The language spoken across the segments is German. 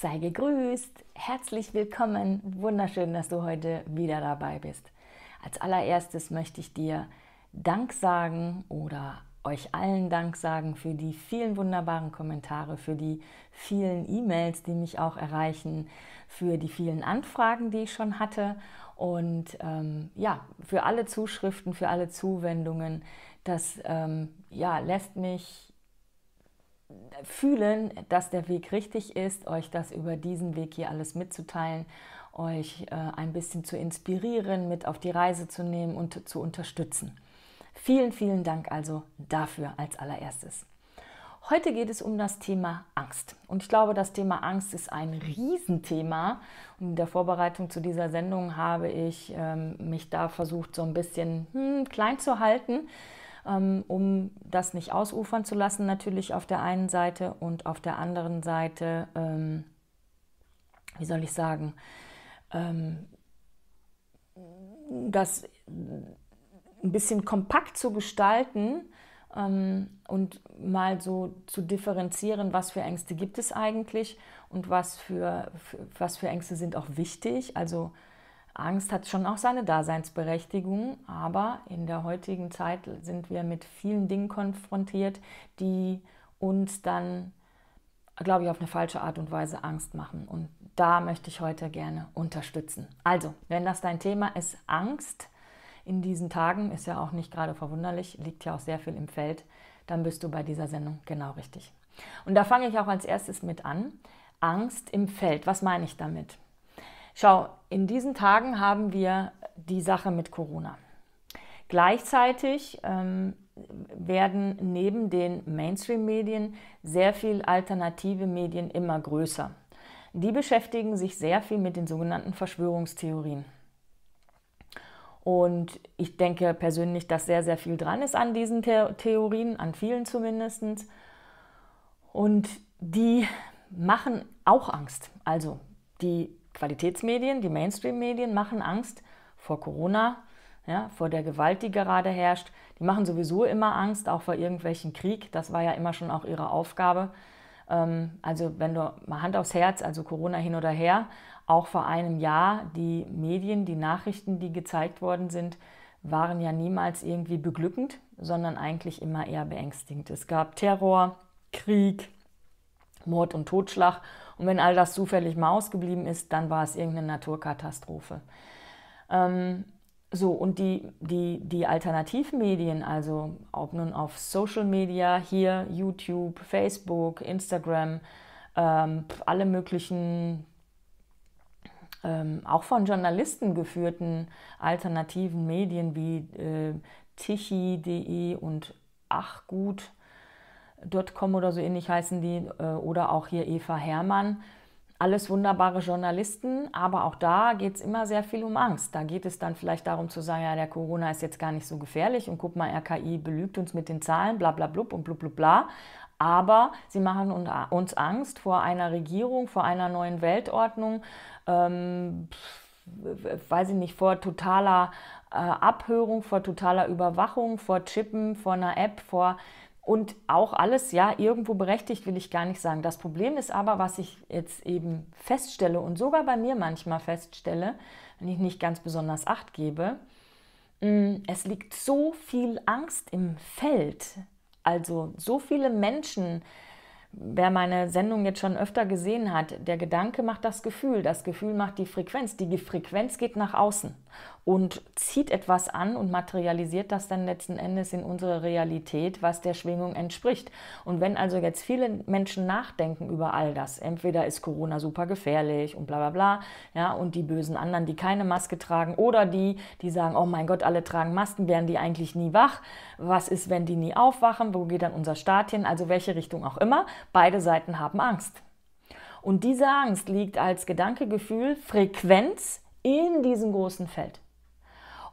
Sei gegrüßt, herzlich willkommen, wunderschön, dass du heute wieder dabei bist. Als allererstes möchte ich dir Dank sagen oder euch allen Dank sagen für die vielen wunderbaren Kommentare, für die vielen E-Mails, die mich auch erreichen, für die vielen Anfragen, die ich schon hatte und ähm, ja, für alle Zuschriften, für alle Zuwendungen. Das ähm, ja, lässt mich fühlen, dass der Weg richtig ist, euch das über diesen Weg hier alles mitzuteilen, euch äh, ein bisschen zu inspirieren, mit auf die Reise zu nehmen und zu unterstützen. Vielen, vielen Dank also dafür als allererstes. Heute geht es um das Thema Angst. Und ich glaube, das Thema Angst ist ein Riesenthema. Und in der Vorbereitung zu dieser Sendung habe ich ähm, mich da versucht, so ein bisschen hm, klein zu halten ähm, um das nicht ausufern zu lassen, natürlich auf der einen Seite und auf der anderen Seite, ähm, wie soll ich sagen, ähm, das ein bisschen kompakt zu gestalten und mal so zu differenzieren, was für Ängste gibt es eigentlich und was für, für was für Ängste sind auch wichtig. Also Angst hat schon auch seine Daseinsberechtigung, aber in der heutigen Zeit sind wir mit vielen Dingen konfrontiert, die uns dann, glaube ich, auf eine falsche Art und Weise Angst machen. Und da möchte ich heute gerne unterstützen. Also, wenn das dein Thema ist, Angst in diesen Tagen, ist ja auch nicht gerade verwunderlich, liegt ja auch sehr viel im Feld, dann bist du bei dieser Sendung genau richtig. Und da fange ich auch als erstes mit an. Angst im Feld, was meine ich damit? Schau, in diesen Tagen haben wir die Sache mit Corona. Gleichzeitig ähm, werden neben den Mainstream-Medien sehr viel alternative Medien immer größer. Die beschäftigen sich sehr viel mit den sogenannten Verschwörungstheorien. Und ich denke persönlich, dass sehr, sehr viel dran ist an diesen The Theorien, an vielen zumindest. Und die machen auch Angst. Also die Qualitätsmedien, die Mainstream-Medien machen Angst vor Corona, ja, vor der Gewalt, die gerade herrscht. Die machen sowieso immer Angst, auch vor irgendwelchen Krieg. Das war ja immer schon auch ihre Aufgabe. Ähm, also wenn du mal Hand aufs Herz, also Corona hin oder her, auch vor einem Jahr die Medien, die Nachrichten, die gezeigt worden sind, waren ja niemals irgendwie beglückend, sondern eigentlich immer eher beängstigend. Es gab Terror, Krieg, Mord und Totschlag und wenn all das zufällig mal ausgeblieben ist, dann war es irgendeine Naturkatastrophe. Ähm, so, und die, die, die Alternativmedien, also ob nun auf Social Media, hier YouTube, Facebook, Instagram, ähm, alle möglichen, ähm, auch von Journalisten geführten alternativen Medien wie äh, Tichy.de und Achgut, Dotcom oder so ähnlich heißen die, äh, oder auch hier Eva Herrmann. Alles wunderbare Journalisten, aber auch da geht es immer sehr viel um Angst. Da geht es dann vielleicht darum zu sagen, ja, der Corona ist jetzt gar nicht so gefährlich und guck mal, RKI belügt uns mit den Zahlen, bla bla blub und blub blub bla. Aber sie machen uns Angst vor einer Regierung, vor einer neuen Weltordnung, ähm, weiß ich nicht, vor totaler äh, Abhörung, vor totaler Überwachung, vor Chippen, vor einer App, vor und auch alles, ja, irgendwo berechtigt will ich gar nicht sagen. Das Problem ist aber, was ich jetzt eben feststelle und sogar bei mir manchmal feststelle, wenn ich nicht ganz besonders acht gebe, mm, es liegt so viel Angst im Feld. Also so viele Menschen, wer meine Sendung jetzt schon öfter gesehen hat, der Gedanke macht das Gefühl, das Gefühl macht die Frequenz, die Frequenz geht nach außen und zieht etwas an und materialisiert das dann letzten Endes in unsere Realität, was der Schwingung entspricht. Und wenn also jetzt viele Menschen nachdenken über all das, entweder ist Corona super gefährlich und bla bla bla, ja, und die bösen anderen, die keine Maske tragen, oder die, die sagen, oh mein Gott, alle tragen Masken, werden die eigentlich nie wach? Was ist, wenn die nie aufwachen? Wo geht dann unser Staat hin? Also welche Richtung auch immer, beide Seiten haben Angst. Und diese Angst liegt als Gedankegefühl, Frequenz in diesem großen Feld.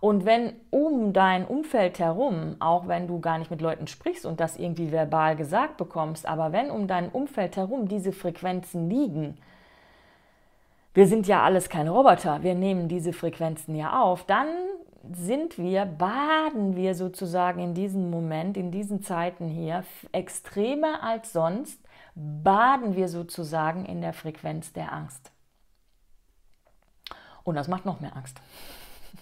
Und wenn um dein Umfeld herum, auch wenn du gar nicht mit Leuten sprichst und das irgendwie verbal gesagt bekommst, aber wenn um dein Umfeld herum diese Frequenzen liegen, wir sind ja alles keine Roboter, wir nehmen diese Frequenzen ja auf, dann sind wir, baden wir sozusagen in diesem Moment, in diesen Zeiten hier, extremer als sonst, baden wir sozusagen in der Frequenz der Angst. Und das macht noch mehr Angst.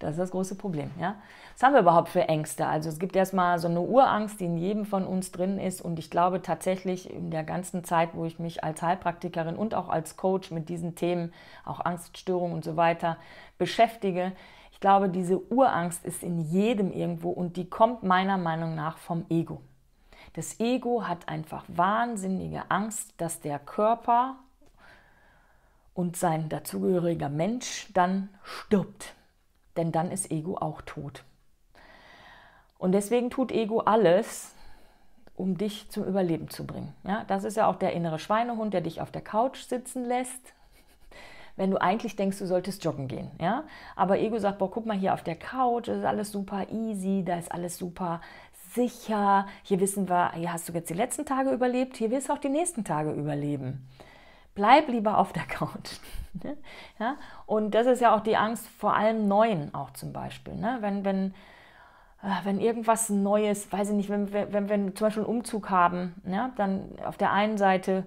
Das ist das große Problem. Ja? Was haben wir überhaupt für Ängste? Also es gibt erstmal so eine Urangst, die in jedem von uns drin ist. Und ich glaube tatsächlich in der ganzen Zeit, wo ich mich als Heilpraktikerin und auch als Coach mit diesen Themen, auch Angststörungen und so weiter, beschäftige, ich glaube, diese Urangst ist in jedem irgendwo und die kommt meiner Meinung nach vom Ego. Das Ego hat einfach wahnsinnige Angst, dass der Körper und sein dazugehöriger Mensch dann stirbt. Denn dann ist Ego auch tot. Und deswegen tut Ego alles, um dich zum Überleben zu bringen. Ja, das ist ja auch der innere Schweinehund, der dich auf der Couch sitzen lässt, wenn du eigentlich denkst, du solltest joggen gehen. Ja? Aber Ego sagt, boah, guck mal hier auf der Couch, das ist alles super easy, da ist alles super sicher. Hier wissen wir, hier hast du jetzt die letzten Tage überlebt, hier wirst du auch die nächsten Tage überleben bleib lieber auf der Couch. Ne? ja? Und das ist ja auch die Angst vor allem Neuen auch zum Beispiel. Ne? Wenn, wenn, äh, wenn irgendwas Neues, weiß ich nicht, wenn, wenn, wenn wir zum Beispiel einen Umzug haben, ja, dann auf der einen Seite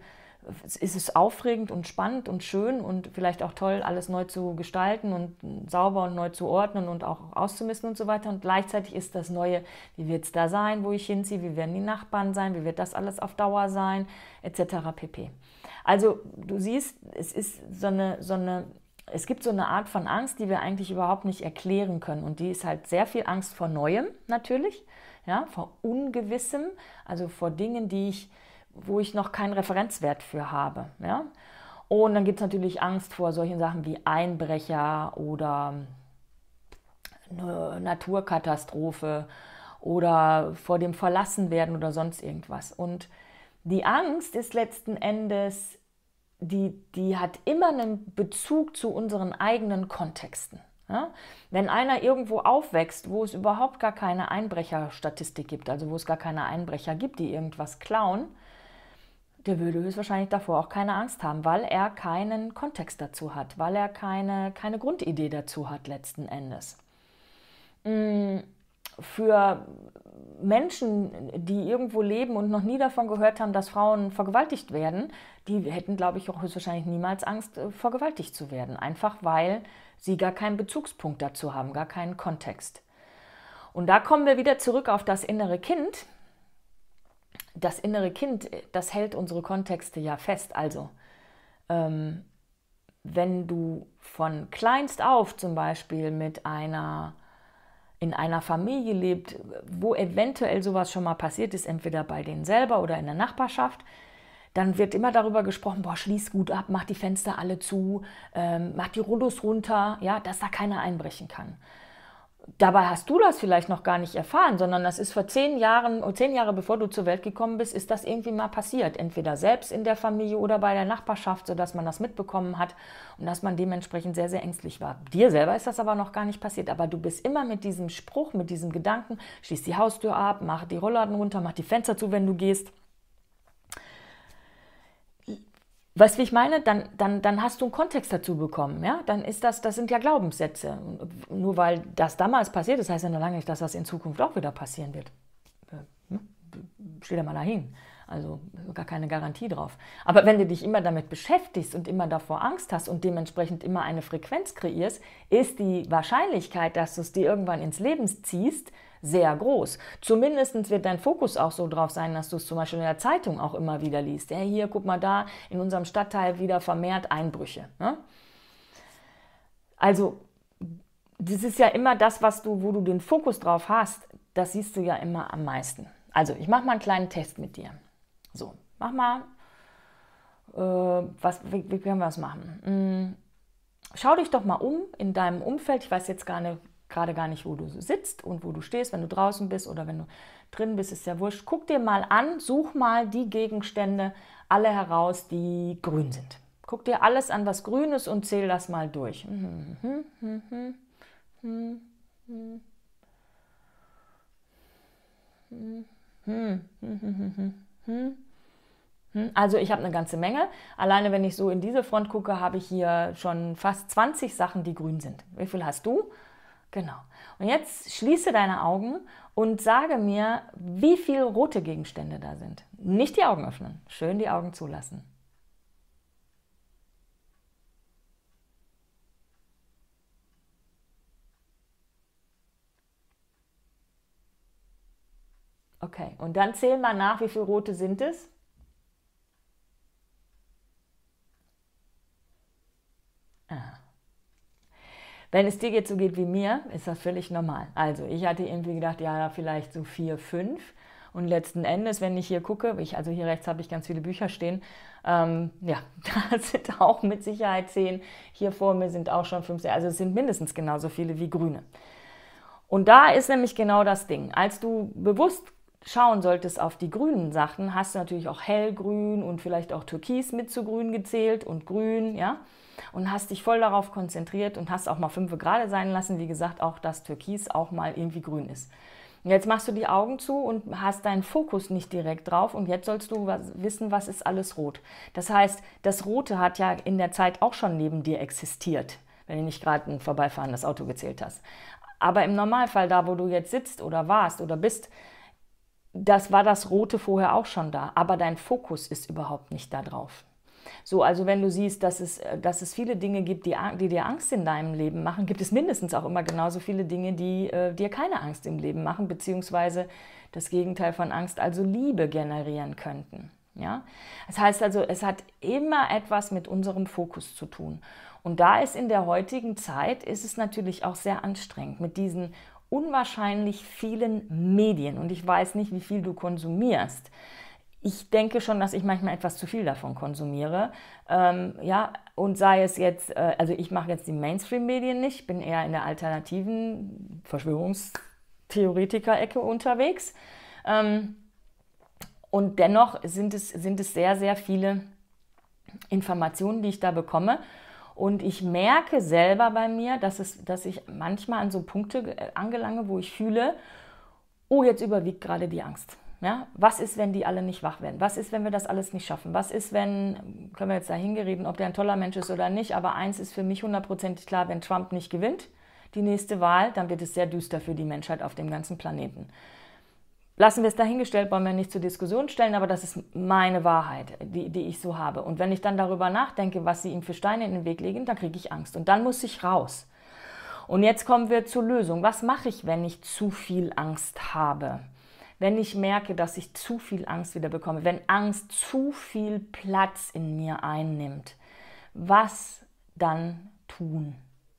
ist es aufregend und spannend und schön und vielleicht auch toll, alles neu zu gestalten und sauber und neu zu ordnen und auch auszumisten und so weiter. Und gleichzeitig ist das Neue, wie wird es da sein, wo ich hinziehe, wie werden die Nachbarn sein, wie wird das alles auf Dauer sein, etc. pp. Also du siehst, es ist so eine, so eine, es gibt so eine Art von Angst, die wir eigentlich überhaupt nicht erklären können. Und die ist halt sehr viel Angst vor Neuem natürlich, ja, vor Ungewissem, also vor Dingen, die ich, wo ich noch keinen Referenzwert für habe. Ja. Und dann gibt es natürlich Angst vor solchen Sachen wie Einbrecher oder eine ähm, Naturkatastrophe oder vor dem Verlassenwerden oder sonst irgendwas. Und die Angst ist letzten Endes, die, die hat immer einen Bezug zu unseren eigenen Kontexten. Ja? Wenn einer irgendwo aufwächst, wo es überhaupt gar keine Einbrecherstatistik gibt, also wo es gar keine Einbrecher gibt, die irgendwas klauen, der würde höchstwahrscheinlich davor auch keine Angst haben, weil er keinen Kontext dazu hat, weil er keine, keine Grundidee dazu hat letzten Endes. Hm für Menschen, die irgendwo leben und noch nie davon gehört haben, dass Frauen vergewaltigt werden, die hätten, glaube ich, auch höchstwahrscheinlich niemals Angst, äh, vergewaltigt zu werden. Einfach weil sie gar keinen Bezugspunkt dazu haben, gar keinen Kontext. Und da kommen wir wieder zurück auf das innere Kind. Das innere Kind, äh, das hält unsere Kontexte ja fest. Also, ähm, wenn du von kleinst auf zum Beispiel mit einer in einer Familie lebt, wo eventuell sowas schon mal passiert ist, entweder bei denen selber oder in der Nachbarschaft, dann wird immer darüber gesprochen, boah, schließ gut ab, mach die Fenster alle zu, ähm, mach die Rollos runter, ja, dass da keiner einbrechen kann dabei hast du das vielleicht noch gar nicht erfahren, sondern das ist vor zehn Jahren, oh, zehn Jahre bevor du zur Welt gekommen bist, ist das irgendwie mal passiert. Entweder selbst in der Familie oder bei der Nachbarschaft, sodass man das mitbekommen hat und dass man dementsprechend sehr, sehr ängstlich war. Dir selber ist das aber noch gar nicht passiert. Aber du bist immer mit diesem Spruch, mit diesem Gedanken, schließ die Haustür ab, mach die Rollladen runter, mach die Fenster zu, wenn du gehst. Weißt du, wie ich meine? Dann, dann, dann hast du einen Kontext dazu bekommen. Ja? Dann ist das, das sind ja Glaubenssätze. Nur weil das damals passiert ist, heißt ja noch lange nicht, dass das in Zukunft auch wieder passieren wird. Äh, ne? Steht ja mal dahin. Also gar keine Garantie drauf. Aber wenn du dich immer damit beschäftigst und immer davor Angst hast und dementsprechend immer eine Frequenz kreierst, ist die Wahrscheinlichkeit, dass du es dir irgendwann ins Leben ziehst, sehr groß. Zumindest wird dein Fokus auch so drauf sein, dass du es zum Beispiel in der Zeitung auch immer wieder liest. Ja, hier, guck mal da, in unserem Stadtteil wieder vermehrt Einbrüche. Ne? Also, das ist ja immer das, was du, wo du den Fokus drauf hast, das siehst du ja immer am meisten. Also, ich mache mal einen kleinen Test mit dir. So, mach mal, äh, was, wie, wie können wir das machen? Hm, schau dich doch mal um in deinem Umfeld. Ich weiß jetzt gar nicht, gerade gar nicht, wo du sitzt und wo du stehst, wenn du draußen bist oder wenn du drin bist, ist ja wurscht. Guck dir mal an, such mal die Gegenstände alle heraus, die grün sind. Guck dir alles an, was grün ist und zähl das mal durch. also ich habe eine ganze Menge. Alleine wenn ich so in diese Front gucke, habe ich hier schon fast 20 Sachen, die grün sind. Wie viel hast du? Genau. Und jetzt schließe deine Augen und sage mir, wie viele rote Gegenstände da sind. Nicht die Augen öffnen, schön die Augen zulassen. Okay, und dann zähl mal nach, wie viele rote sind es? Wenn es dir jetzt so geht wie mir, ist das völlig normal. Also ich hatte irgendwie gedacht, ja, vielleicht so vier, fünf. Und letzten Endes, wenn ich hier gucke, ich, also hier rechts habe ich ganz viele Bücher stehen, ähm, ja, da sind auch mit Sicherheit zehn. Hier vor mir sind auch schon fünf, also es sind mindestens genauso viele wie Grüne. Und da ist nämlich genau das Ding. Als du bewusst schauen solltest auf die grünen Sachen, hast du natürlich auch hellgrün und vielleicht auch türkis mit zu grün gezählt und grün, ja und hast dich voll darauf konzentriert und hast auch mal fünfe gerade sein lassen. Wie gesagt, auch dass Türkis auch mal irgendwie grün ist. Jetzt machst du die Augen zu und hast deinen Fokus nicht direkt drauf und jetzt sollst du was wissen, was ist alles rot. Das heißt, das Rote hat ja in der Zeit auch schon neben dir existiert, wenn du nicht gerade ein vorbeifahrendes Auto gezählt hast. Aber im Normalfall, da wo du jetzt sitzt oder warst oder bist, das war das Rote vorher auch schon da, aber dein Fokus ist überhaupt nicht da drauf. So, also wenn du siehst, dass es, äh, dass es viele Dinge gibt, die, die dir Angst in deinem Leben machen, gibt es mindestens auch immer genauso viele Dinge, die äh, dir keine Angst im Leben machen, beziehungsweise das Gegenteil von Angst, also Liebe generieren könnten. Ja? Das heißt also, es hat immer etwas mit unserem Fokus zu tun. Und da ist in der heutigen Zeit, ist es natürlich auch sehr anstrengend mit diesen unwahrscheinlich vielen Medien. Und ich weiß nicht, wie viel du konsumierst ich denke schon, dass ich manchmal etwas zu viel davon konsumiere. Ähm, ja, und sei es jetzt, äh, also ich mache jetzt die Mainstream-Medien nicht, ich bin eher in der alternativen Verschwörungstheoretiker-Ecke unterwegs. Ähm, und dennoch sind es, sind es sehr, sehr viele Informationen, die ich da bekomme. Und ich merke selber bei mir, dass, es, dass ich manchmal an so Punkte äh, angelange, wo ich fühle, oh, jetzt überwiegt gerade die Angst ja? Was ist, wenn die alle nicht wach werden? Was ist, wenn wir das alles nicht schaffen? Was ist, wenn, können wir jetzt dahin gereden, ob der ein toller Mensch ist oder nicht, aber eins ist für mich hundertprozentig klar, wenn Trump nicht gewinnt, die nächste Wahl, dann wird es sehr düster für die Menschheit auf dem ganzen Planeten. Lassen wir es dahingestellt, wollen wir nicht zur Diskussion stellen, aber das ist meine Wahrheit, die, die ich so habe. Und wenn ich dann darüber nachdenke, was sie ihm für Steine in den Weg legen, dann kriege ich Angst. Und dann muss ich raus. Und jetzt kommen wir zur Lösung. Was mache ich, wenn ich zu viel Angst habe? wenn ich merke, dass ich zu viel Angst wieder bekomme, wenn Angst zu viel Platz in mir einnimmt, was dann tun?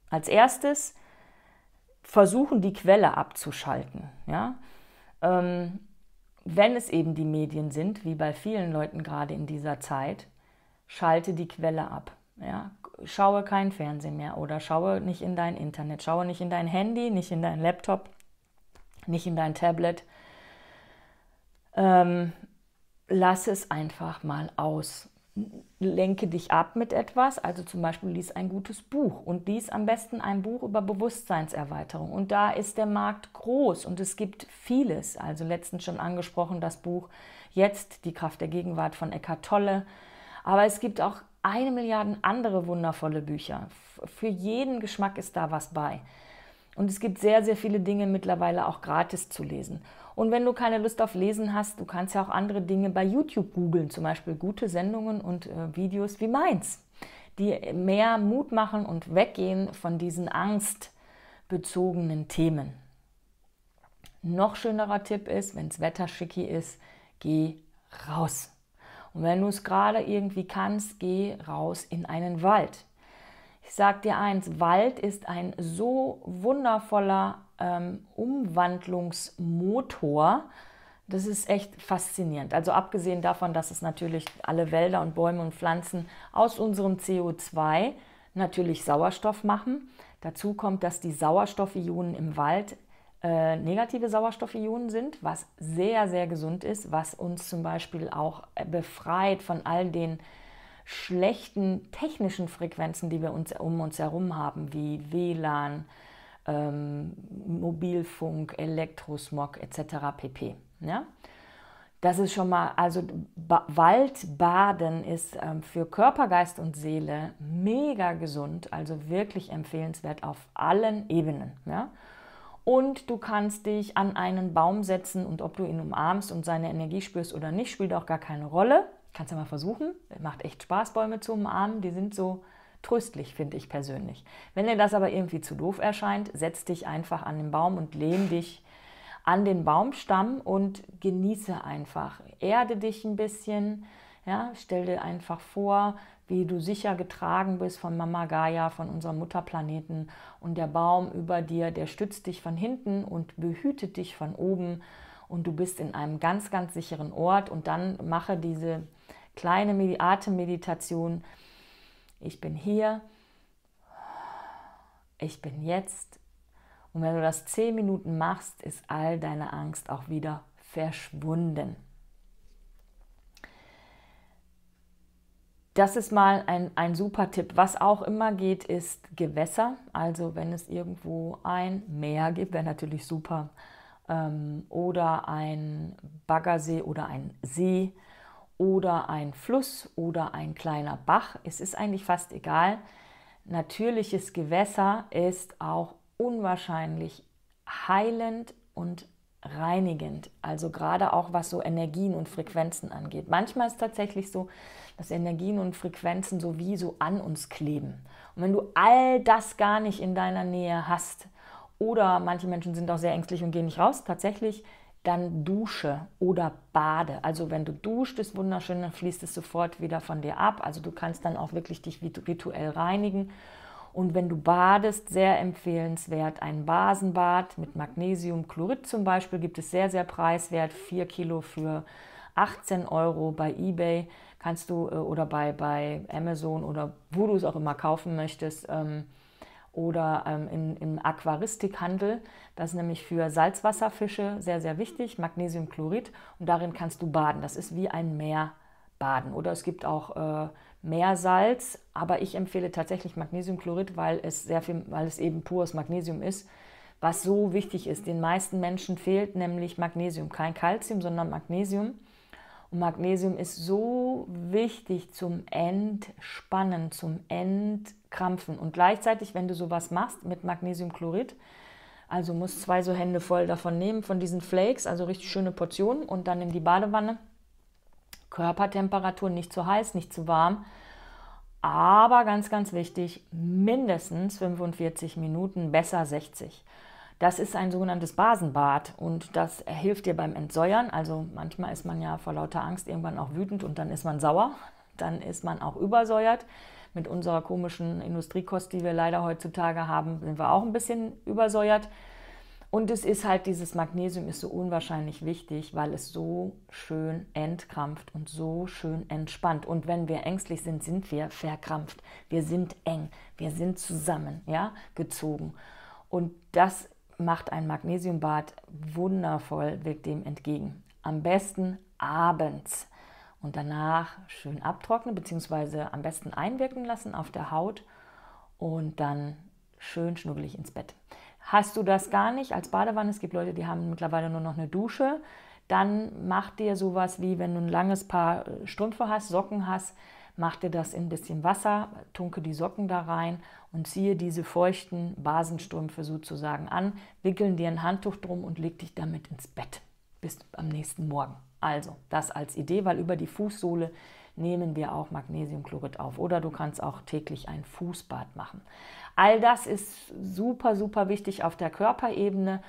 Als erstes versuchen, die Quelle abzuschalten. Ja? Ähm, wenn es eben die Medien sind, wie bei vielen Leuten gerade in dieser Zeit, schalte die Quelle ab. Ja? Schaue kein Fernsehen mehr oder schaue nicht in dein Internet, schaue nicht in dein Handy, nicht in dein Laptop, nicht in dein Tablet, ähm, lass es einfach mal aus. Lenke dich ab mit etwas, also zum Beispiel lies ein gutes Buch und lies am besten ein Buch über Bewusstseinserweiterung. Und da ist der Markt groß und es gibt vieles. Also letztens schon angesprochen das Buch Jetzt, die Kraft der Gegenwart von Eckhart Tolle. Aber es gibt auch eine Milliarde andere wundervolle Bücher. Für jeden Geschmack ist da was bei. Und es gibt sehr, sehr viele Dinge mittlerweile auch gratis zu lesen. Und wenn du keine Lust auf Lesen hast, du kannst ja auch andere Dinge bei YouTube googeln, zum Beispiel gute Sendungen und äh, Videos wie meins, die mehr Mut machen und weggehen von diesen angstbezogenen Themen. Noch schönerer Tipp ist, wenn das Wetter schicki ist, geh raus. Und wenn du es gerade irgendwie kannst, geh raus in einen Wald. Ich sage dir eins, Wald ist ein so wundervoller ähm, Umwandlungsmotor. Das ist echt faszinierend. Also abgesehen davon, dass es natürlich alle Wälder und Bäume und Pflanzen aus unserem CO2 natürlich Sauerstoff machen. Dazu kommt, dass die Sauerstoffionen im Wald äh, negative Sauerstoffionen sind, was sehr, sehr gesund ist, was uns zum Beispiel auch befreit von all den schlechten technischen Frequenzen, die wir uns, um uns herum haben, wie WLAN, ähm, Mobilfunk, Elektrosmog etc. pp. Ja? Das ist schon mal, also ba Waldbaden ist ähm, für Körper, Geist und Seele mega gesund, also wirklich empfehlenswert auf allen Ebenen. Ja? Und du kannst dich an einen Baum setzen und ob du ihn umarmst und seine Energie spürst oder nicht, spielt auch gar keine Rolle. Kannst du mal versuchen. Macht echt Spaß, Bäume zu umarmen. Die sind so tröstlich, finde ich persönlich. Wenn dir das aber irgendwie zu doof erscheint, setz dich einfach an den Baum und lehn dich an den Baumstamm und genieße einfach. Erde dich ein bisschen. Ja, stell dir einfach vor, wie du sicher getragen bist von Mama Gaia, von unserem Mutterplaneten. Und der Baum über dir, der stützt dich von hinten und behütet dich von oben und du bist in einem ganz, ganz sicheren Ort und dann mache diese kleine Atemmeditation. Ich bin hier, ich bin jetzt. Und wenn du das zehn Minuten machst, ist all deine Angst auch wieder verschwunden. Das ist mal ein, ein super Tipp. Was auch immer geht, ist Gewässer. Also wenn es irgendwo ein Meer gibt, wäre natürlich super, ähm, oder ein Baggersee oder ein See oder ein Fluss oder ein kleiner Bach. Es ist eigentlich fast egal. Natürliches Gewässer ist auch unwahrscheinlich heilend und reinigend, also gerade auch was so Energien und Frequenzen angeht. Manchmal ist es tatsächlich so, dass Energien und Frequenzen so wie so an uns kleben. Und wenn du all das gar nicht in deiner Nähe hast, oder manche Menschen sind auch sehr ängstlich und gehen nicht raus. Tatsächlich dann dusche oder bade. Also wenn du duscht, ist wunderschön, dann fließt es sofort wieder von dir ab. Also du kannst dann auch wirklich dich rituell reinigen. Und wenn du badest, sehr empfehlenswert ein Basenbad mit Magnesiumchlorid zum Beispiel, gibt es sehr, sehr preiswert. 4 Kilo für 18 Euro bei eBay kannst du äh, oder bei, bei Amazon oder wo du es auch immer kaufen möchtest. Ähm, oder ähm, im, im Aquaristikhandel. Das ist nämlich für Salzwasserfische sehr, sehr wichtig, Magnesiumchlorid. Und darin kannst du baden. Das ist wie ein Meerbaden. Oder es gibt auch äh, Meersalz, aber ich empfehle tatsächlich Magnesiumchlorid, weil es sehr viel, weil es eben pures Magnesium ist, was so wichtig ist. Den meisten Menschen fehlt nämlich Magnesium, kein Kalzium, sondern Magnesium. Und Magnesium ist so wichtig zum Entspannen, zum Entkrampfen. Und gleichzeitig, wenn du sowas machst mit Magnesiumchlorid, also musst zwei so Hände voll davon nehmen, von diesen Flakes, also richtig schöne Portionen und dann in die Badewanne. Körpertemperatur, nicht zu heiß, nicht zu warm. Aber ganz, ganz wichtig, mindestens 45 Minuten, besser 60. Das ist ein sogenanntes Basenbad und das hilft dir beim Entsäuern. Also manchmal ist man ja vor lauter Angst irgendwann auch wütend und dann ist man sauer, dann ist man auch übersäuert. Mit unserer komischen Industriekost, die wir leider heutzutage haben, sind wir auch ein bisschen übersäuert. Und es ist halt, dieses Magnesium ist so unwahrscheinlich wichtig, weil es so schön entkrampft und so schön entspannt. Und wenn wir ängstlich sind, sind wir verkrampft. Wir sind eng, wir sind zusammen, ja, gezogen. Und das macht ein Magnesiumbad wundervoll, wirkt dem entgegen. Am besten abends und danach schön abtrocknen bzw. am besten einwirken lassen auf der Haut und dann schön schnuggelig ins Bett. Hast du das gar nicht als Badewanne? Es gibt Leute, die haben mittlerweile nur noch eine Dusche. Dann mach dir sowas wie, wenn du ein langes Paar äh, Strümpfe hast, Socken hast, mach dir das in ein bisschen Wasser, tunke die Socken da rein und ziehe diese feuchten Basenstrümpfe sozusagen an, wickeln dir ein Handtuch drum und leg dich damit ins Bett. Bis am nächsten Morgen. Also, das als Idee, weil über die Fußsohle nehmen wir auch Magnesiumchlorid auf. Oder du kannst auch täglich ein Fußbad machen. All das ist super, super wichtig auf der Körperebene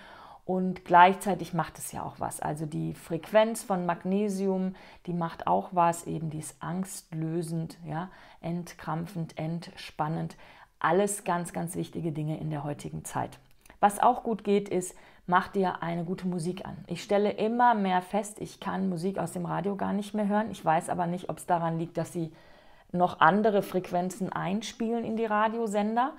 und gleichzeitig macht es ja auch was. Also die Frequenz von Magnesium, die macht auch was, eben die ist angstlösend, ja, entkrampfend, entspannend. Alles ganz, ganz wichtige Dinge in der heutigen Zeit. Was auch gut geht, ist, mach dir eine gute Musik an. Ich stelle immer mehr fest, ich kann Musik aus dem Radio gar nicht mehr hören. Ich weiß aber nicht, ob es daran liegt, dass sie noch andere Frequenzen einspielen in die Radiosender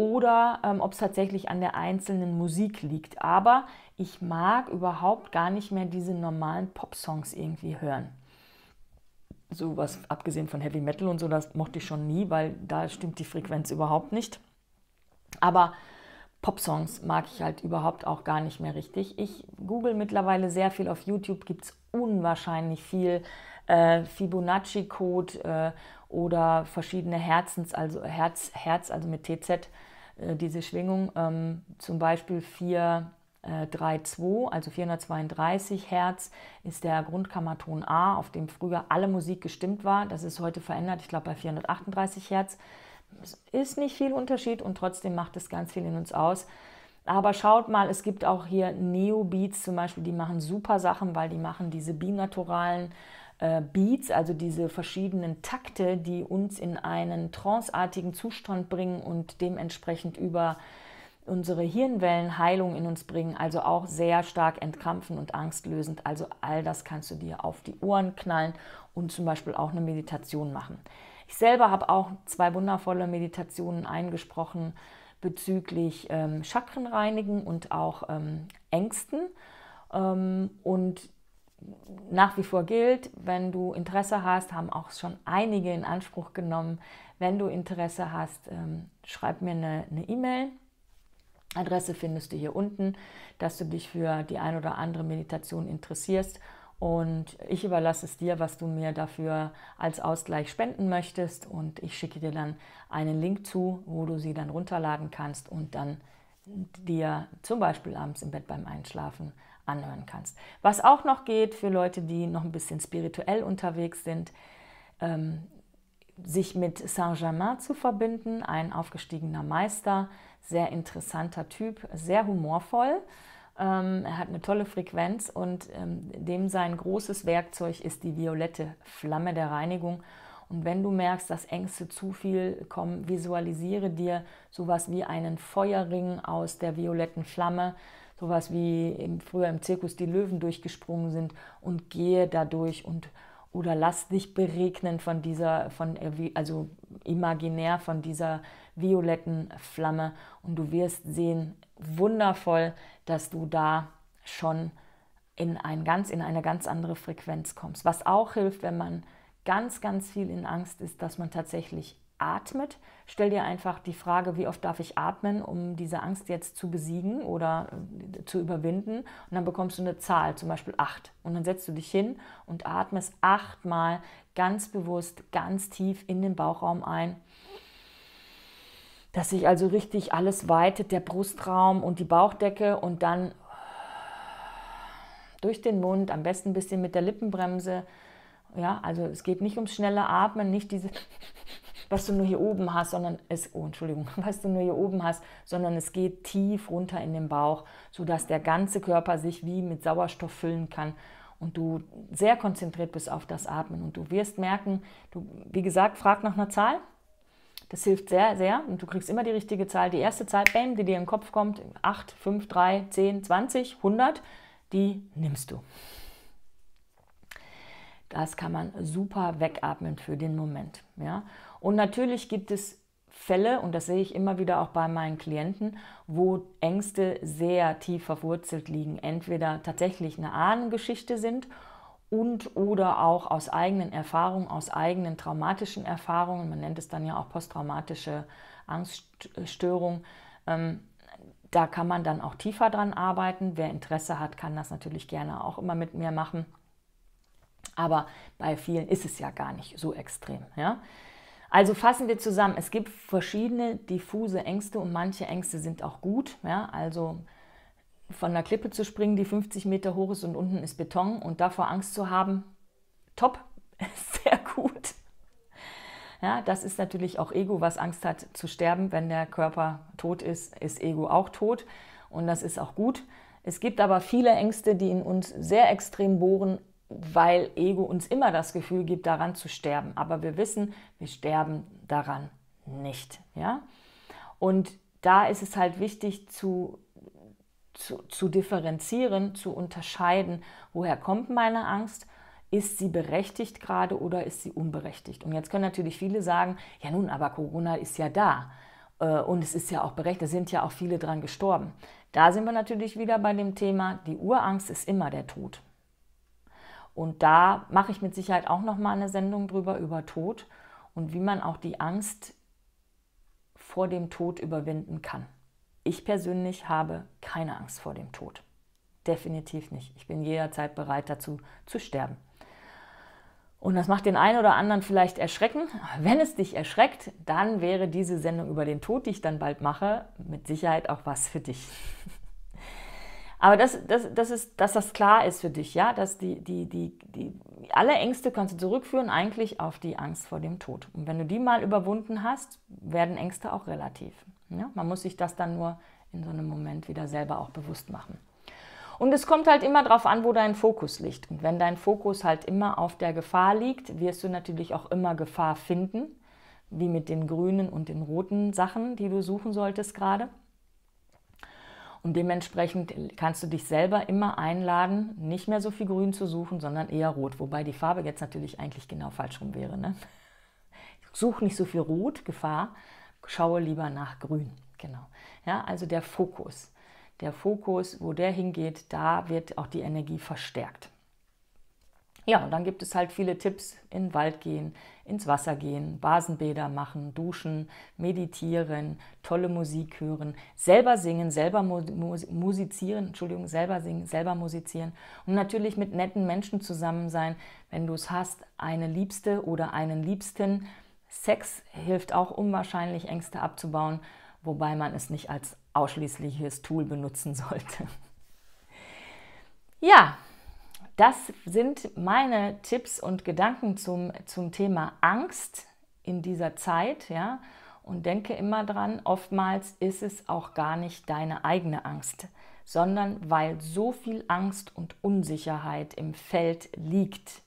oder ähm, ob es tatsächlich an der einzelnen Musik liegt. Aber ich mag überhaupt gar nicht mehr diese normalen Pop-Songs irgendwie hören. So was abgesehen von Heavy Metal und so, das mochte ich schon nie, weil da stimmt die Frequenz überhaupt nicht. Aber Pop-Songs mag ich halt überhaupt auch gar nicht mehr richtig. Ich google mittlerweile sehr viel auf YouTube, gibt es unwahrscheinlich viel äh, Fibonacci-Code äh, oder verschiedene Herzens, also Herz, Herz, also mit TZ, äh, diese Schwingung, ähm, zum Beispiel 4, 3, 2, also 432 Hertz ist der Grundkammerton A, auf dem früher alle Musik gestimmt war. Das ist heute verändert, ich glaube bei 438 Hertz. Es ist nicht viel Unterschied und trotzdem macht es ganz viel in uns aus. Aber schaut mal, es gibt auch hier Neo-Beats zum Beispiel, die machen super Sachen, weil die machen diese binaturalen äh, Beats, also diese verschiedenen Takte, die uns in einen tranceartigen Zustand bringen und dementsprechend über unsere Hirnwellen Heilung in uns bringen, also auch sehr stark entkrampfen und angstlösend. Also all das kannst du dir auf die Ohren knallen und zum Beispiel auch eine Meditation machen. Ich selber habe auch zwei wundervolle Meditationen eingesprochen bezüglich ähm, Chakrenreinigen und auch ähm, Ängsten. Ähm, und nach wie vor gilt, wenn du Interesse hast, haben auch schon einige in Anspruch genommen. Wenn du Interesse hast, ähm, schreib mir eine E-Mail. E Adresse findest du hier unten, dass du dich für die ein oder andere Meditation interessierst. Und ich überlasse es dir, was du mir dafür als Ausgleich spenden möchtest. Und ich schicke dir dann einen Link zu, wo du sie dann runterladen kannst und dann dir zum Beispiel abends im Bett beim Einschlafen anhören kannst. Was auch noch geht für Leute, die noch ein bisschen spirituell unterwegs sind, ähm, sich mit Saint-Germain zu verbinden, ein aufgestiegener Meister, sehr interessanter Typ, sehr humorvoll. Ähm, er hat eine tolle Frequenz und ähm, dem sein großes Werkzeug ist die violette Flamme der Reinigung. Und wenn du merkst, dass Ängste zu viel kommen, visualisiere dir sowas wie einen Feuerring aus der violetten Flamme sowas wie im, früher im Zirkus die Löwen durchgesprungen sind und gehe dadurch und oder lass dich beregnen von dieser, von, äh, also imaginär von dieser violetten Flamme und du wirst sehen, wundervoll, dass du da schon in, ein ganz, in eine ganz andere Frequenz kommst. Was auch hilft, wenn man ganz, ganz viel in Angst ist, dass man tatsächlich atmet. Stell dir einfach die Frage, wie oft darf ich atmen, um diese Angst jetzt zu besiegen oder äh, zu überwinden. Und dann bekommst du eine Zahl, zum Beispiel acht. Und dann setzt du dich hin und atmest achtmal ganz bewusst, ganz tief in den Bauchraum ein. Dass sich also richtig alles weitet, der Brustraum und die Bauchdecke und dann durch den Mund, am besten ein bisschen mit der Lippenbremse. Ja, also es geht nicht ums schnelle Atmen, nicht diese was du nur hier oben hast, sondern es, oh Entschuldigung, was du nur hier oben hast, sondern es geht tief runter in den Bauch, sodass der ganze Körper sich wie mit Sauerstoff füllen kann und du sehr konzentriert bist auf das Atmen und du wirst merken, du, wie gesagt, frag nach einer Zahl. Das hilft sehr, sehr. Und du kriegst immer die richtige Zahl. Die erste Zahl, bam, die dir in den Kopf kommt, 8, 5, 3, 10, 20, 100, die nimmst du. Das kann man super wegatmen für den Moment. Ja? Und natürlich gibt es Fälle, und das sehe ich immer wieder auch bei meinen Klienten, wo Ängste sehr tief verwurzelt liegen, entweder tatsächlich eine Ahnengeschichte sind und oder auch aus eigenen Erfahrungen, aus eigenen traumatischen Erfahrungen, man nennt es dann ja auch posttraumatische Angststörung, ähm, da kann man dann auch tiefer dran arbeiten. Wer Interesse hat, kann das natürlich gerne auch immer mit mir machen. Aber bei vielen ist es ja gar nicht so extrem. Ja? Also fassen wir zusammen, es gibt verschiedene diffuse Ängste und manche Ängste sind auch gut. Ja? Also von einer Klippe zu springen, die 50 Meter hoch ist und unten ist Beton und davor Angst zu haben, top, sehr gut. Ja, das ist natürlich auch Ego, was Angst hat zu sterben. Wenn der Körper tot ist, ist Ego auch tot und das ist auch gut. Es gibt aber viele Ängste, die in uns sehr extrem bohren weil Ego uns immer das Gefühl gibt, daran zu sterben. Aber wir wissen, wir sterben daran nicht. Ja? Und da ist es halt wichtig zu, zu, zu differenzieren, zu unterscheiden, woher kommt meine Angst ist sie berechtigt gerade oder ist sie unberechtigt? Und jetzt können natürlich viele sagen, ja nun, aber Corona ist ja da äh, und es ist ja auch berechtigt, da sind ja auch viele dran gestorben. Da sind wir natürlich wieder bei dem Thema, die Urangst ist immer der Tod. Und da mache ich mit Sicherheit auch nochmal eine Sendung drüber, über Tod und wie man auch die Angst vor dem Tod überwinden kann. Ich persönlich habe keine Angst vor dem Tod. Definitiv nicht. Ich bin jederzeit bereit dazu zu sterben. Und das macht den einen oder anderen vielleicht erschrecken. Wenn es dich erschreckt, dann wäre diese Sendung über den Tod, die ich dann bald mache, mit Sicherheit auch was für dich. Aber das, das, das ist, dass das klar ist für dich, ja, dass die, die, die, die, alle Ängste kannst du zurückführen eigentlich auf die Angst vor dem Tod. Und wenn du die mal überwunden hast, werden Ängste auch relativ. Ja? Man muss sich das dann nur in so einem Moment wieder selber auch bewusst machen. Und es kommt halt immer darauf an, wo dein Fokus liegt. Und wenn dein Fokus halt immer auf der Gefahr liegt, wirst du natürlich auch immer Gefahr finden, wie mit den grünen und den roten Sachen, die du suchen solltest gerade. Und dementsprechend kannst du dich selber immer einladen, nicht mehr so viel Grün zu suchen, sondern eher Rot. Wobei die Farbe jetzt natürlich eigentlich genau falsch rum wäre. Ne? Such nicht so viel Rot, Gefahr, schaue lieber nach Grün. Genau. Ja, also der Fokus. Der Fokus, wo der hingeht, da wird auch die Energie verstärkt. Ja, und dann gibt es halt viele Tipps: in den Wald gehen, ins Wasser gehen, Basenbäder machen, duschen, meditieren, tolle Musik hören, selber singen, selber musizieren, Entschuldigung, selber singen, selber musizieren und natürlich mit netten Menschen zusammen sein, wenn du es hast, eine Liebste oder einen Liebsten. Sex hilft auch unwahrscheinlich, Ängste abzubauen, wobei man es nicht als ausschließliches Tool benutzen sollte. Ja, das sind meine Tipps und Gedanken zum, zum Thema Angst in dieser Zeit, ja. Und denke immer dran, oftmals ist es auch gar nicht deine eigene Angst, sondern weil so viel Angst und Unsicherheit im Feld liegt,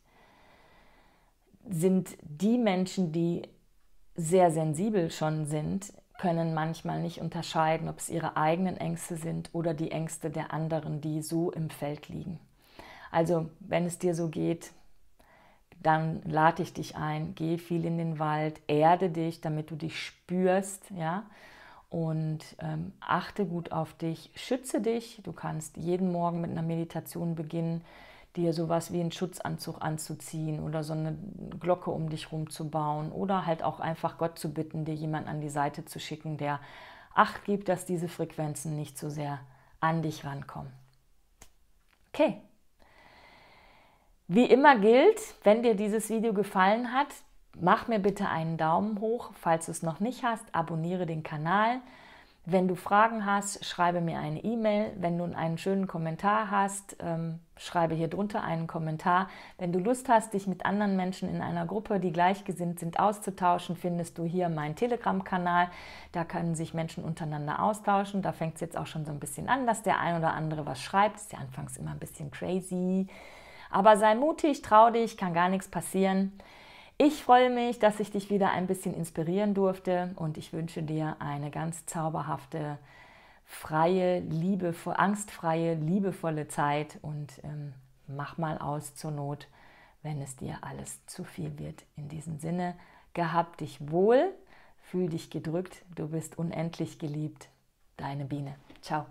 sind die Menschen, die sehr sensibel schon sind, können manchmal nicht unterscheiden, ob es ihre eigenen Ängste sind oder die Ängste der anderen, die so im Feld liegen. Also wenn es dir so geht, dann lade ich dich ein, geh viel in den Wald, erde dich, damit du dich spürst, ja. Und ähm, achte gut auf dich, schütze dich. Du kannst jeden Morgen mit einer Meditation beginnen, dir sowas wie einen Schutzanzug anzuziehen oder so eine Glocke um dich rum zu bauen oder halt auch einfach Gott zu bitten, dir jemanden an die Seite zu schicken, der Acht gibt, dass diese Frequenzen nicht so sehr an dich rankommen. Okay, wie immer gilt, wenn dir dieses Video gefallen hat, mach mir bitte einen Daumen hoch. Falls du es noch nicht hast, abonniere den Kanal. Wenn du Fragen hast, schreibe mir eine E-Mail. Wenn du einen schönen Kommentar hast, ähm, schreibe hier drunter einen Kommentar. Wenn du Lust hast, dich mit anderen Menschen in einer Gruppe, die gleichgesinnt sind, auszutauschen, findest du hier meinen Telegram-Kanal. Da können sich Menschen untereinander austauschen. Da fängt es jetzt auch schon so ein bisschen an, dass der ein oder andere was schreibt. Ist ja anfangs immer ein bisschen crazy. Aber sei mutig, trau dich, kann gar nichts passieren. Ich freue mich, dass ich dich wieder ein bisschen inspirieren durfte und ich wünsche dir eine ganz zauberhafte, freie, liebevoll, angstfreie, liebevolle Zeit und ähm, mach mal aus zur Not, wenn es dir alles zu viel wird. In diesem Sinne, gehabt dich wohl, fühl dich gedrückt, du bist unendlich geliebt. Deine Biene. Ciao.